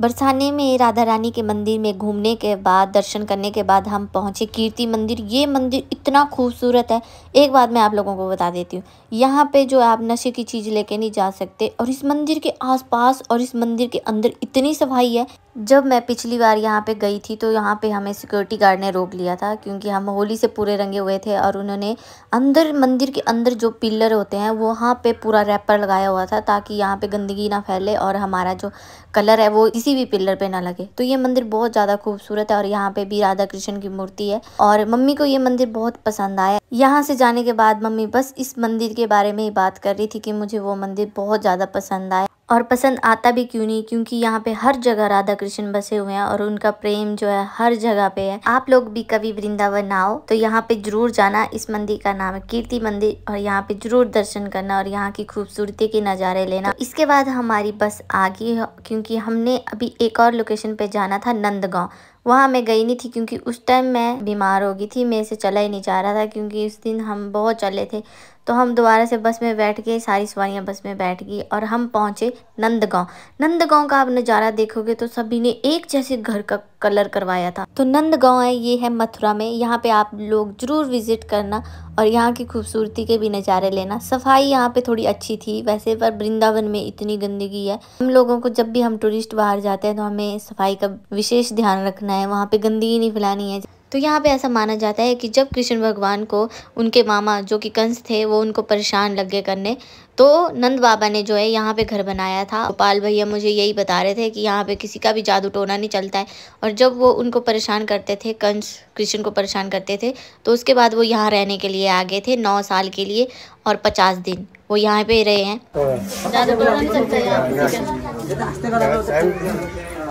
बरसाने में राधा रानी के मंदिर में घूमने के बाद दर्शन करने के बाद हम पहुँचे कीर्ति मंदिर ये मंदिर इतना खूबसूरत है एक बात मैं आप लोगों को बता देती हूँ यहाँ पे जो आप नशे की चीज़ लेके नहीं जा सकते और इस मंदिर के आसपास और इस मंदिर के अंदर इतनी सफाई है जब मैं पिछली बार यहाँ पे गई थी तो यहाँ पे हमें सिक्योरिटी गार्ड ने रोक लिया था क्योंकि हम होली से पूरे रंगे हुए थे और उन्होंने अंदर मंदिर के अंदर जो पिलर होते हैं वहाँ पे पूरा रैपर लगाया हुआ था ताकि यहाँ पे गंदगी ना फैले और हमारा जो कलर है वो किसी भी पिलर पे ना लगे तो ये मंदिर बहुत ज़्यादा खूबसूरत है और यहाँ पे भी राधा कृष्ण की मूर्ति है और मम्मी को ये मंदिर बहुत पसंद आया यहाँ से जाने के बाद मम्मी बस इस मंदिर के बारे में ही बात कर रही थी कि मुझे वो मंदिर बहुत ज़्यादा पसंद आया और पसंद आता भी क्यों नहीं क्योंकि यहाँ पे हर जगह राधा कृष्ण बसे हुए हैं और उनका प्रेम जो है हर जगह पे है आप लोग भी कभी वृंदावन आओ तो यहाँ पे जरूर जाना इस मंदिर का नाम है कीर्ति मंदिर और यहाँ पे जरूर दर्शन करना और यहाँ की खूबसूरती के नज़ारे लेना तो इसके बाद हमारी बस आ गई क्योंकि हमने अभी एक और लोकेशन पे जाना था नंदगांव वहाँ मैं गई नहीं थी क्योंकि उस टाइम मैं बीमार हो गई थी मेरे से चला ही नहीं जा रहा था क्योंकि उस दिन हम बहुत चले थे तो हम दोबारा से बस में बैठ गए सारी सवारियाँ बस में बैठ गई और हम पहुँचे नंदगांव नंदगांव का आप नज़ारा देखोगे तो सभी ने एक जैसे घर का कलर करवाया था तो नंदगांव है ये है मथुरा में यहाँ पे आप लोग ज़रूर विज़िट करना और यहाँ की खूबसूरती के भी नज़ारे लेना सफाई यहाँ पे थोड़ी अच्छी थी वैसे पर वृंदावन में इतनी गंदगी है हम लोगों को जब भी हम टूरिस्ट बाहर जाते हैं तो हमें सफाई का विशेष ध्यान रखना करना है वहाँ पे गंदगी नहीं फैलानी है तो यहाँ पे ऐसा माना जाता है कि जब कृष्ण भगवान को उनके मामा जो कि कंस थे वो उनको परेशान लग गए करने तो नंद बाबा ने जो है यहाँ पे घर बनाया था गोपाल भैया मुझे यही बता रहे थे कि यहाँ पे किसी का भी जादू टोना नहीं चलता है और जब वो उनको परेशान करते थे कंस कृष्ण को परेशान करते थे तो उसके बाद वो यहाँ रहने के लिए आ गए थे नौ साल के लिए और पचास दिन वो यहाँ पे रहे हैं तो-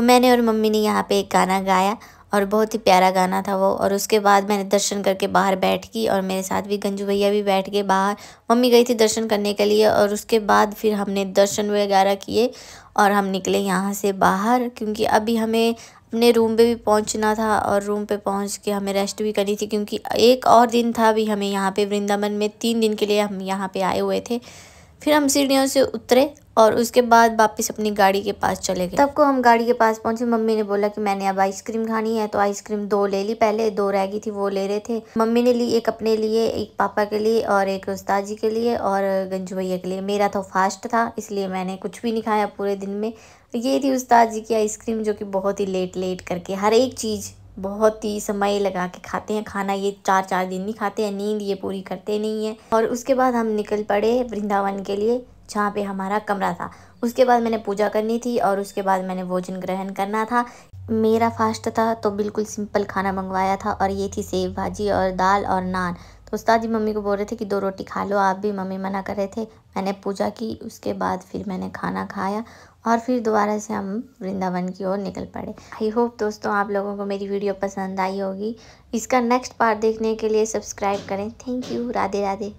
तो मैंने और मम्मी ने यहाँ पे एक गाना गाया और बहुत ही प्यारा गाना था वो और उसके बाद मैंने दर्शन करके बाहर बैठ गई और मेरे साथ भी गंजू भैया भी बैठ गए बाहर मम्मी गई थी दर्शन करने के लिए और उसके बाद फिर हमने दर्शन वगैरह किए और हम निकले यहाँ से बाहर क्योंकि अभी हमें अपने रूम पे भी पहुंचना था और रूम पे पहुंच के हमें रेस्ट भी करनी थी क्योंकि एक और दिन था अभी हमें यहाँ पे वृंदावन में तीन दिन के लिए हम यहाँ पे आए हुए थे फिर हम सीढ़ियों से उतरे और उसके बाद वापस अपनी गाड़ी के पास चले गए तब को हम गाड़ी के पास पहुंचे मम्मी ने बोला कि मैंने अब आइसक्रीम खानी है तो आइसक्रीम दो ले ली पहले दो रह गई थी वो ले रहे थे मम्मी ने ली एक अपने लिए एक पापा के लिए और एक उस्ताद जी के लिए और गंजू भैया के लिए मेरा तो फास्ट था इसलिए मैंने कुछ भी नहीं खाया पूरे दिन में ये थी उस्ताद जी की आइसक्रीम जो कि बहुत ही लेट लेट करके हर एक चीज़ बहुत ही समय लगा के खाते हैं खाना ये चार चार दिन नहीं खाते हैं नींद ये पूरी करते नहीं है और उसके बाद हम निकल पड़े वृंदावन के लिए जहाँ पे हमारा कमरा था उसके बाद मैंने पूजा करनी थी और उसके बाद मैंने भोजन ग्रहण करना था मेरा फास्ट था तो बिल्कुल सिंपल खाना मंगवाया था और ये थी सेव भाजी और दाल और नान तो उस्ताद जी मम्मी को बोल रहे थे कि दो रोटी खा लो आप भी मम्मी मना कर रहे थे मैंने पूजा की उसके बाद फिर मैंने खाना खाया और फिर दोबारा से हम वृंदावन की ओर निकल पड़े आई होप दोस्तों आप लोगों को मेरी वीडियो पसंद आई होगी इसका नेक्स्ट पार्ट देखने के लिए सब्सक्राइब करें थैंक यू राधे राधे